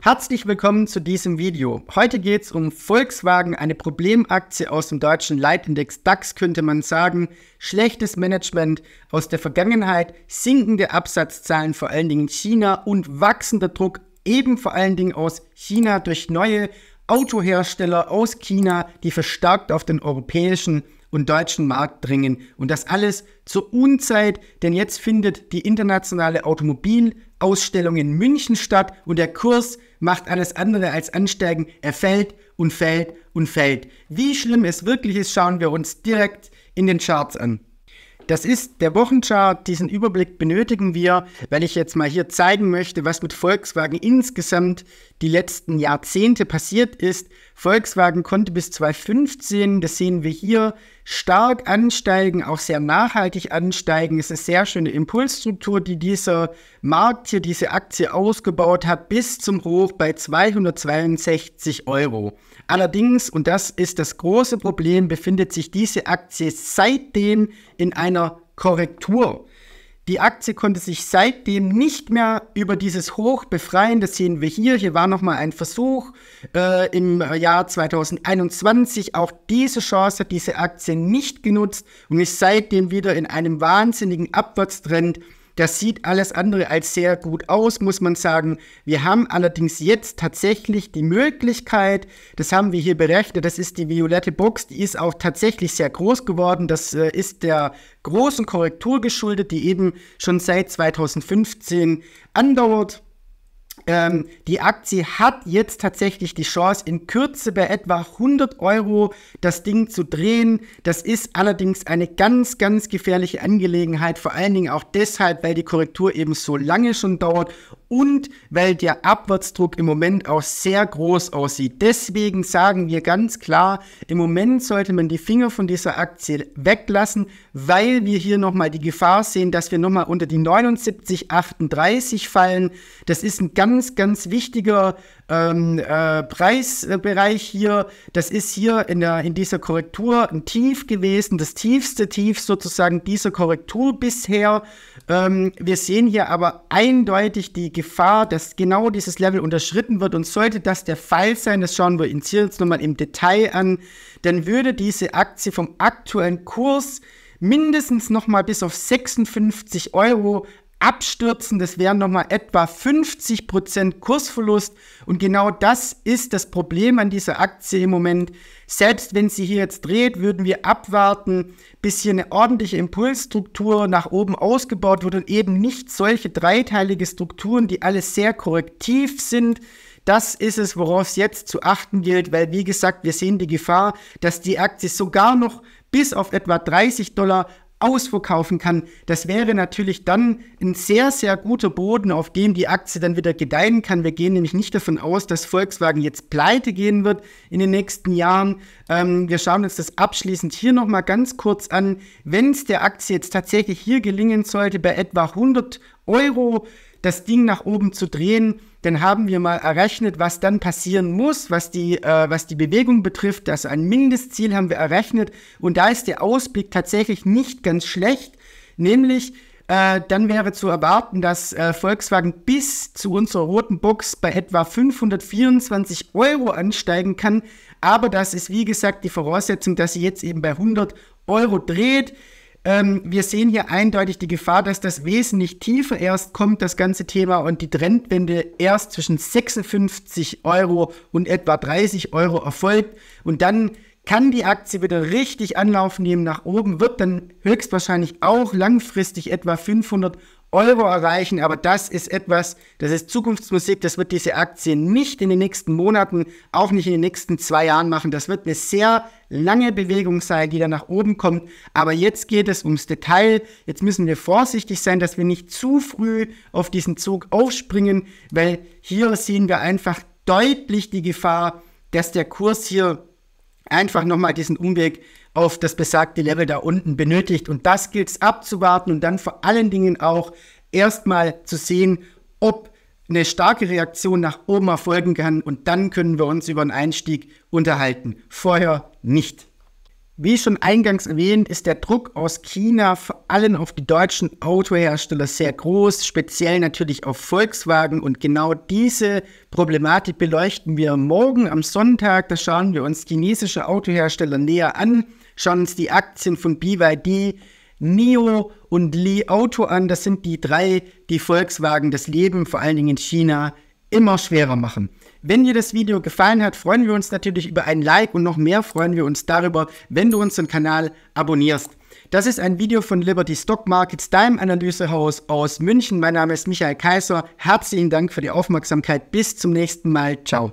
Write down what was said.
Herzlich willkommen zu diesem Video. Heute geht es um Volkswagen, eine Problemaktie aus dem deutschen Leitindex DAX könnte man sagen. Schlechtes Management aus der Vergangenheit, sinkende Absatzzahlen vor allen Dingen in China und wachsender Druck eben vor allen Dingen aus China durch neue Autohersteller aus China, die verstärkt auf den europäischen und deutschen Markt dringen. Und das alles zur Unzeit, denn jetzt findet die internationale Automobilausstellung in München statt und der Kurs macht alles andere als ansteigen. Er fällt und fällt und fällt. Wie schlimm es wirklich ist, schauen wir uns direkt in den Charts an. Das ist der Wochenchart. Diesen Überblick benötigen wir, weil ich jetzt mal hier zeigen möchte, was mit Volkswagen insgesamt die letzten Jahrzehnte passiert ist. Volkswagen konnte bis 2015, das sehen wir hier, stark ansteigen, auch sehr nachhaltig ansteigen. Es ist eine sehr schöne Impulsstruktur, die dieser Markt hier, diese Aktie ausgebaut hat, bis zum Hoch bei 262 Euro. Allerdings, und das ist das große Problem, befindet sich diese Aktie seitdem in einer Korrektur. Die Aktie konnte sich seitdem nicht mehr über dieses Hoch befreien. Das sehen wir hier. Hier war nochmal ein Versuch äh, im Jahr 2021. Auch diese Chance hat diese Aktie nicht genutzt und ist seitdem wieder in einem wahnsinnigen Abwärtstrend das sieht alles andere als sehr gut aus, muss man sagen. Wir haben allerdings jetzt tatsächlich die Möglichkeit, das haben wir hier berechnet, das ist die violette Box, die ist auch tatsächlich sehr groß geworden. Das äh, ist der großen Korrektur geschuldet, die eben schon seit 2015 andauert. Ähm, die Aktie hat jetzt tatsächlich die Chance, in Kürze bei etwa 100 Euro das Ding zu drehen. Das ist allerdings eine ganz, ganz gefährliche Angelegenheit, vor allen Dingen auch deshalb, weil die Korrektur eben so lange schon dauert und weil der Abwärtsdruck im Moment auch sehr groß aussieht. Deswegen sagen wir ganz klar, im Moment sollte man die Finger von dieser Aktie weglassen, weil wir hier nochmal die Gefahr sehen, dass wir nochmal unter die 79,38 fallen. Das ist ein ganz, ganz wichtiger ähm, äh, Preisbereich hier. Das ist hier in, der, in dieser Korrektur ein Tief gewesen, das tiefste Tief sozusagen dieser Korrektur bisher. Ähm, wir sehen hier aber eindeutig die Gefahr, dass genau dieses Level unterschritten wird und sollte das der Fall sein, das schauen wir uns hier jetzt nochmal im Detail an, dann würde diese Aktie vom aktuellen Kurs mindestens nochmal bis auf 56 Euro abstürzen. Das wären nochmal etwa 50% Kursverlust. Und genau das ist das Problem an dieser Aktie im Moment. Selbst wenn sie hier jetzt dreht, würden wir abwarten, bis hier eine ordentliche Impulsstruktur nach oben ausgebaut wird und eben nicht solche dreiteilige Strukturen, die alle sehr korrektiv sind. Das ist es, worauf es jetzt zu achten gilt, weil wie gesagt, wir sehen die Gefahr, dass die Aktie sogar noch bis auf etwa 30 Dollar ausverkaufen kann, das wäre natürlich dann ein sehr, sehr guter Boden, auf dem die Aktie dann wieder gedeihen kann. Wir gehen nämlich nicht davon aus, dass Volkswagen jetzt pleite gehen wird in den nächsten Jahren. Ähm, wir schauen uns das abschließend hier nochmal ganz kurz an. Wenn es der Aktie jetzt tatsächlich hier gelingen sollte, bei etwa 100 Euro das Ding nach oben zu drehen, dann haben wir mal errechnet, was dann passieren muss, was die, äh, was die Bewegung betrifft. Also ein Mindestziel haben wir errechnet und da ist der Ausblick tatsächlich nicht ganz schlecht, nämlich äh, dann wäre zu erwarten, dass äh, Volkswagen bis zu unserer roten Box bei etwa 524 Euro ansteigen kann. Aber das ist, wie gesagt, die Voraussetzung, dass sie jetzt eben bei 100 Euro dreht. Ähm, wir sehen hier eindeutig die Gefahr, dass das wesentlich tiefer erst kommt, das ganze Thema, und die Trendwende erst zwischen 56 Euro und etwa 30 Euro erfolgt. Und dann kann die Aktie wieder richtig Anlauf nehmen nach oben, wird dann höchstwahrscheinlich auch langfristig etwa 500 Euro. Euro erreichen. Aber das ist etwas, das ist Zukunftsmusik. Das wird diese Aktie nicht in den nächsten Monaten, auch nicht in den nächsten zwei Jahren machen. Das wird eine sehr lange Bewegung sein, die dann nach oben kommt. Aber jetzt geht es ums Detail. Jetzt müssen wir vorsichtig sein, dass wir nicht zu früh auf diesen Zug aufspringen, weil hier sehen wir einfach deutlich die Gefahr, dass der Kurs hier einfach nochmal diesen Umweg auf das besagte Level da unten benötigt. Und das gilt es abzuwarten und dann vor allen Dingen auch erstmal zu sehen, ob eine starke Reaktion nach oben erfolgen kann und dann können wir uns über einen Einstieg unterhalten. Vorher nicht. Wie schon eingangs erwähnt, ist der Druck aus China vor allem auf die deutschen Autohersteller sehr groß, speziell natürlich auf Volkswagen. Und genau diese Problematik beleuchten wir morgen am Sonntag. Da schauen wir uns chinesische Autohersteller näher an, schauen uns die Aktien von BYD, NIO und Li Auto an. Das sind die drei, die Volkswagen das Leben vor allen Dingen in China immer schwerer machen. Wenn dir das Video gefallen hat, freuen wir uns natürlich über ein Like und noch mehr freuen wir uns darüber, wenn du unseren Kanal abonnierst. Das ist ein Video von Liberty Stock Markets, deinem Analysehaus aus München. Mein Name ist Michael Kaiser. Herzlichen Dank für die Aufmerksamkeit. Bis zum nächsten Mal. Ciao.